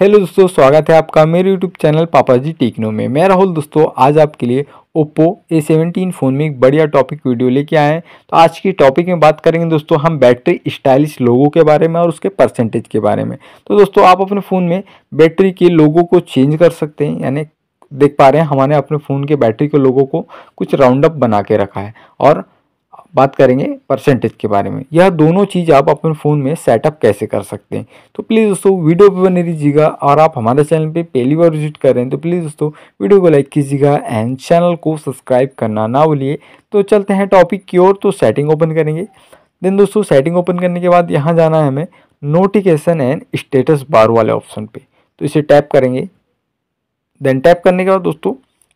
hello दोस्तों स्वागत है आपका मेरे यूट्यूब चैनल पापा जी टेक्नो में मैं राहुल दोस्तों आज आपके लिए ओप्पो ए सेवेंटीन फ़ोन में एक बढ़िया टॉपिक वीडियो लेके आए हैं तो आज की टॉपिक में बात करेंगे दोस्तों हम बैटरी स्टाइलिश लोगों के बारे में और उसके परसेंटेज के बारे में तो दोस्तों आप अपने फ़ोन में बैटरी के लोगों को चेंज कर सकते हैं यानी देख पा रहे हैं हमारे अपने फ़ोन के बैटरी के लोगों को कुछ राउंड अप बना के रखा है और बात करेंगे परसेंटेज के बारे में यह दोनों चीज़ आप अपने फ़ोन में सेटअप कैसे कर सकते हैं तो प्लीज़ दोस्तों वीडियो पर बने दीजिएगा और आप हमारे चैनल पे पहली बार विजिट कर रहे हैं तो प्लीज़ दोस्तों वीडियो को लाइक कीजिएगा एंड चैनल को सब्सक्राइब करना ना भूलिए तो चलते हैं टॉपिक की ओर तो सेटिंग ओपन करेंगे देन दोस्तों सेटिंग ओपन करने के बाद यहाँ जाना है हमें नोटिफिकेशन एंड स्टेटस बार वाले ऑप्शन पे तो इसे टैप करेंगे देन टैप करने के बाद दोस्तों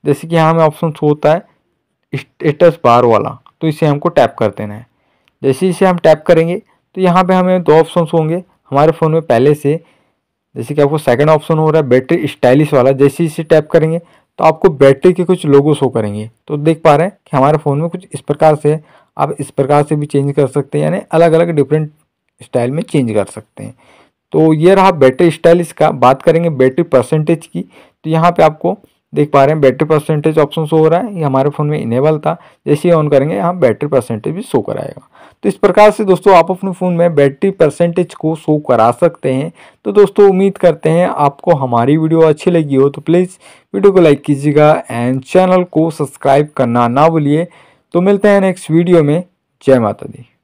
जैसे कि यहाँ हमें ऑप्शन होता है स्टेटस बार वाला तो इसे हमको टैप कर देना है जैसे इसे हम टैप करेंगे तो यहाँ पे हमें दो ऑप्शन होंगे हमारे फ़ोन में पहले से जैसे कि आपको सेकंड ऑप्शन हो रहा है बैटरी स्टाइलिश वाला जैसे इसे टैप करेंगे तो आपको बैटरी के कुछ लोगो शो करेंगे तो देख पा रहे हैं कि हमारे फ़ोन में कुछ इस प्रकार से आप इस प्रकार से भी चेंज कर सकते हैं यानी अलग अलग डिफरेंट स्टाइल में चेंज कर सकते हैं तो ये रहा बैटरी स्टाइलिश का बात करेंगे बैटरी परसेंटेज की तो यहाँ पर आपको देख पा रहे हैं बैटरी परसेंटेज ऑप्शन शो हो रहा है ये हमारे फ़ोन में इनेबल था जैसे ही ऑन करेंगे यहाँ बैटरी परसेंटेज भी शो कराएगा तो इस प्रकार से दोस्तों आप अपने फ़ोन में बैटरी परसेंटेज को शो करा सकते हैं तो दोस्तों उम्मीद करते हैं आपको हमारी वीडियो अच्छी लगी हो तो प्लीज़ वीडियो को लाइक कीजिएगा एंड चैनल को सब्सक्राइब करना ना भूलिए तो मिलते हैं नेक्स्ट वीडियो में जय माता दी